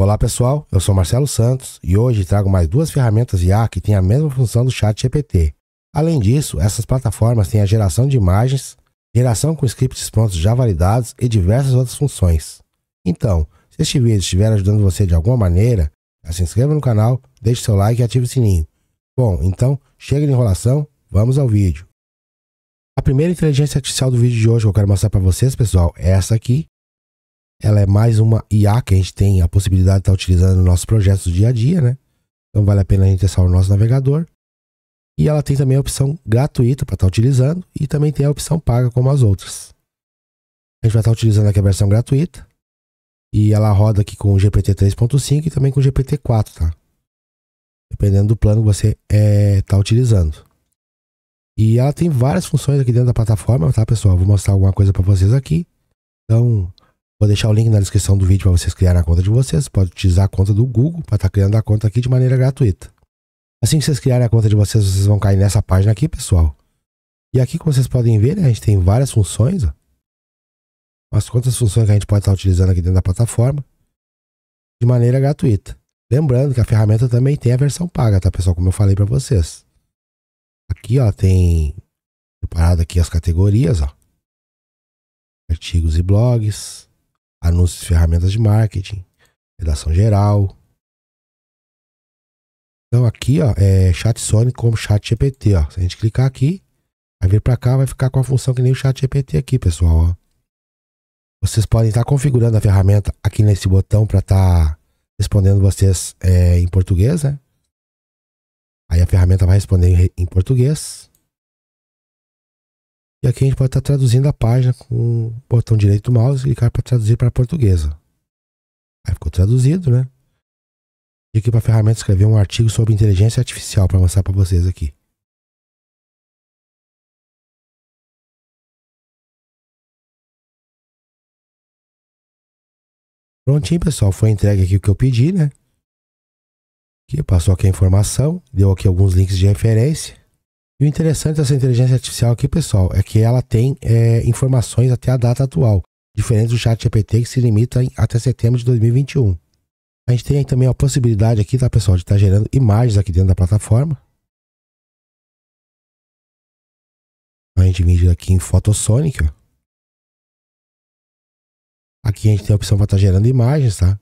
Olá pessoal, eu sou Marcelo Santos e hoje trago mais duas ferramentas IA que têm a mesma função do Chat GPT. Além disso, essas plataformas têm a geração de imagens, geração com scripts prontos já validados e diversas outras funções. Então, se este vídeo estiver ajudando você de alguma maneira, se inscreva no canal, deixe seu like e ative o sininho. Bom, então, chega de enrolação, vamos ao vídeo. A primeira inteligência artificial do vídeo de hoje que eu quero mostrar para vocês, pessoal, é essa aqui, ela é mais uma IA que a gente tem a possibilidade de estar tá utilizando no nosso projeto do dia a dia, né? Então vale a pena a gente acessar o nosso navegador. E ela tem também a opção gratuita para estar tá utilizando e também tem a opção paga como as outras. A gente vai estar tá utilizando aqui a versão gratuita e ela roda aqui com o GPT 3.5 e também com o GPT 4, tá? Dependendo do plano que você está é, tá utilizando. E ela tem várias funções aqui dentro da plataforma, tá, pessoal? Vou mostrar alguma coisa para vocês aqui. Então, Vou deixar o link na descrição do vídeo para vocês criarem a conta de vocês. pode utilizar a conta do Google para estar tá criando a conta aqui de maneira gratuita. Assim que vocês criarem a conta de vocês, vocês vão cair nessa página aqui, pessoal. E aqui, como vocês podem ver, né, a gente tem várias funções. Ó. As quantas funções que a gente pode estar tá utilizando aqui dentro da plataforma de maneira gratuita. Lembrando que a ferramenta também tem a versão paga, tá, pessoal? Como eu falei para vocês. Aqui, ó, tem separado aqui as categorias, ó. Artigos e blogs anúncios, ferramentas de marketing, redação geral. Então aqui, ó, é chat Sony como chat GPT, ó. Se a gente clicar aqui, vai vir para cá, vai ficar com a função que nem o chat GPT aqui, pessoal, ó. Vocês podem estar configurando a ferramenta aqui nesse botão para estar tá respondendo vocês é, em português, né? Aí a ferramenta vai responder em português. E aqui a gente pode estar tá traduzindo a página com o botão direito do mouse e clicar para traduzir para portuguesa. Aí ficou traduzido, né? E aqui para a ferramenta escrever um artigo sobre inteligência artificial para mostrar para vocês aqui. Prontinho, pessoal. Foi entregue aqui o que eu pedi, né? Aqui passou aqui a informação, deu aqui alguns links de referência. E o interessante dessa inteligência artificial aqui, pessoal, é que ela tem é, informações até a data atual, diferente do chat GPT que se limita em, até setembro de 2021. A gente tem também a possibilidade aqui, tá, pessoal, de estar tá gerando imagens aqui dentro da plataforma. A gente vende aqui em Photosonic, ó. Aqui a gente tem a opção para estar tá gerando imagens, tá?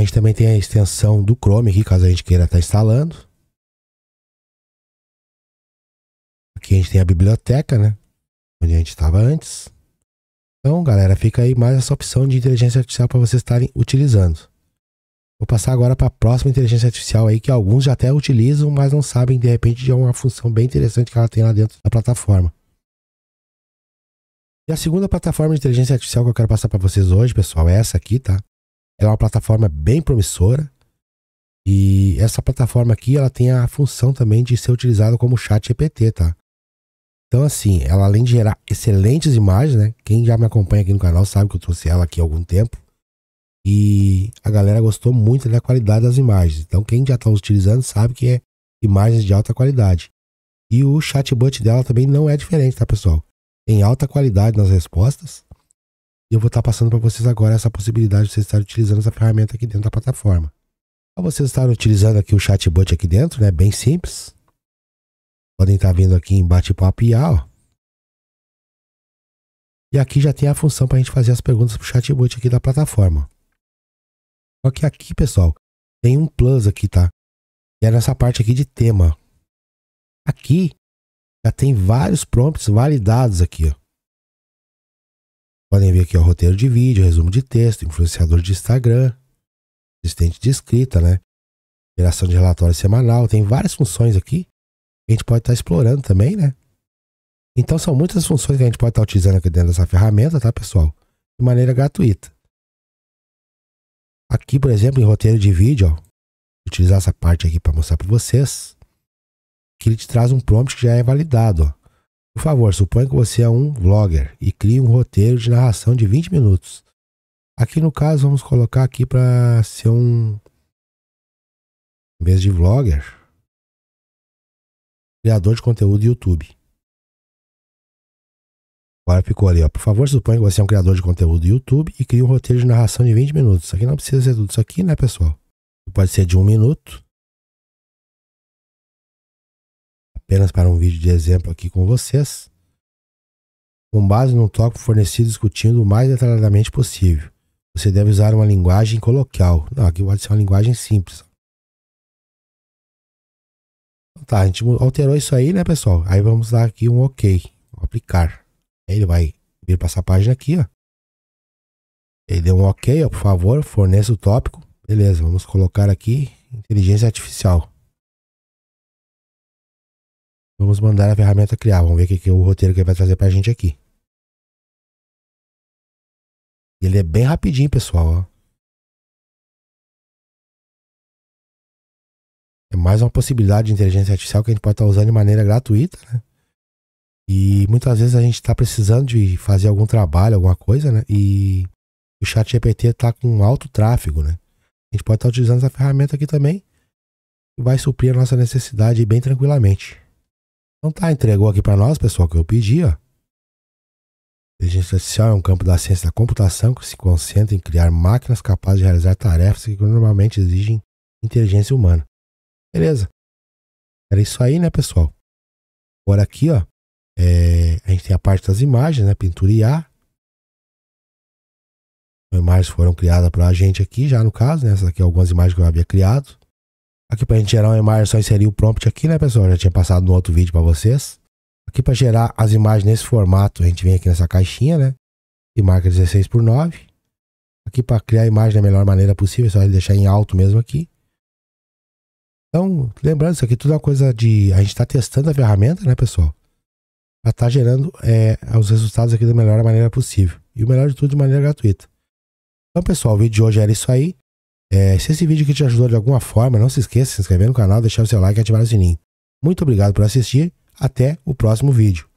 A gente também tem a extensão do Chrome aqui, caso a gente queira estar tá instalando. Aqui a gente tem a biblioteca, né? Onde a gente estava antes. Então, galera, fica aí mais essa opção de inteligência artificial para vocês estarem utilizando. Vou passar agora para a próxima inteligência artificial aí, que alguns já até utilizam, mas não sabem de repente de uma função bem interessante que ela tem lá dentro da plataforma. E a segunda plataforma de inteligência artificial que eu quero passar para vocês hoje, pessoal, é essa aqui, tá? Ela é uma plataforma bem promissora. E essa plataforma aqui, ela tem a função também de ser utilizada como chat GPT, tá? Então, assim, ela além de gerar excelentes imagens, né? Quem já me acompanha aqui no canal sabe que eu trouxe ela aqui há algum tempo. E a galera gostou muito da qualidade das imagens. Então, quem já está utilizando sabe que é imagens de alta qualidade. E o chatbot dela também não é diferente, tá, pessoal? Tem alta qualidade nas respostas e eu vou estar tá passando para vocês agora essa possibilidade de vocês estarem utilizando essa ferramenta aqui dentro da plataforma. Para vocês estarem utilizando aqui o chatbot aqui dentro, né? Bem simples. Podem estar tá vindo aqui em bate-papo IA, ó. E aqui já tem a função para a gente fazer as perguntas para o chatbot aqui da plataforma. Só que aqui, pessoal, tem um plus aqui, tá? Que é nessa parte aqui de tema. Aqui já tem vários prompts validados aqui, ó. Podem ver aqui o roteiro de vídeo, resumo de texto, influenciador de Instagram, assistente de escrita, né? Geração de relatório semanal, tem várias funções aqui que a gente pode estar tá explorando também, né? Então são muitas funções que a gente pode estar tá utilizando aqui dentro dessa ferramenta, tá, pessoal? De maneira gratuita. Aqui, por exemplo, em roteiro de vídeo, ó, vou utilizar essa parte aqui para mostrar para vocês, que ele te traz um prompt que já é validado, ó. Por favor, suponha que você é um vlogger e crie um roteiro de narração de 20 minutos. Aqui no caso, vamos colocar aqui para ser um. Em vez de vlogger, criador de conteúdo YouTube. Agora ficou ali, ó. Por favor, suponha que você é um criador de conteúdo do YouTube e crie um roteiro de narração de 20 minutos. aqui não precisa ser tudo isso aqui, né, pessoal? Pode ser de um minuto. apenas para um vídeo de exemplo aqui com vocês, com base no tópico fornecido discutindo o mais detalhadamente possível. Você deve usar uma linguagem coloquial. Não, aqui pode ser uma linguagem simples. Então, tá, a gente alterou isso aí, né, pessoal? Aí vamos dar aqui um OK, aplicar. Aí ele vai vir para essa página aqui, ó. Ele deu um OK, ó, por favor, forneça o tópico. Beleza, vamos colocar aqui inteligência artificial. Vamos mandar a ferramenta criar. Vamos ver o que, que é o roteiro que ele vai trazer para a gente aqui. Ele é bem rapidinho, pessoal. Ó. É mais uma possibilidade de inteligência artificial que a gente pode estar tá usando de maneira gratuita, né? E muitas vezes a gente está precisando de fazer algum trabalho, alguma coisa, né? E o chat GPT está com alto tráfego, né? A gente pode estar tá utilizando essa ferramenta aqui também. E vai suprir a nossa necessidade bem tranquilamente. Então tá, entregou aqui para nós, pessoal, que eu pedi, ó. Inteligência artificial assim, é um campo da ciência da computação que se concentra em criar máquinas capazes de realizar tarefas que normalmente exigem inteligência humana. Beleza. Era isso aí, né, pessoal? Agora aqui, ó, é, a gente tem a parte das imagens, né, pintura IA. As imagens foram criadas para a gente aqui, já no caso, né, essas aqui algumas imagens que eu havia criado. Aqui para a gente gerar uma imagem, só inserir o prompt aqui, né, pessoal? já tinha passado no outro vídeo para vocês. Aqui para gerar as imagens nesse formato, a gente vem aqui nessa caixinha, né? E marca 16 por 9. Aqui para criar a imagem da melhor maneira possível, é só deixar em alto mesmo aqui. Então, lembrando, isso aqui tudo é uma coisa de... A gente está testando a ferramenta, né, pessoal? Para estar tá gerando é, os resultados aqui da melhor maneira possível. E o melhor de tudo, de maneira gratuita. Então, pessoal, o vídeo de hoje era isso aí. É, se esse vídeo aqui te ajudou de alguma forma, não se esqueça de se inscrever no canal, deixar o seu like e ativar o sininho. Muito obrigado por assistir. Até o próximo vídeo.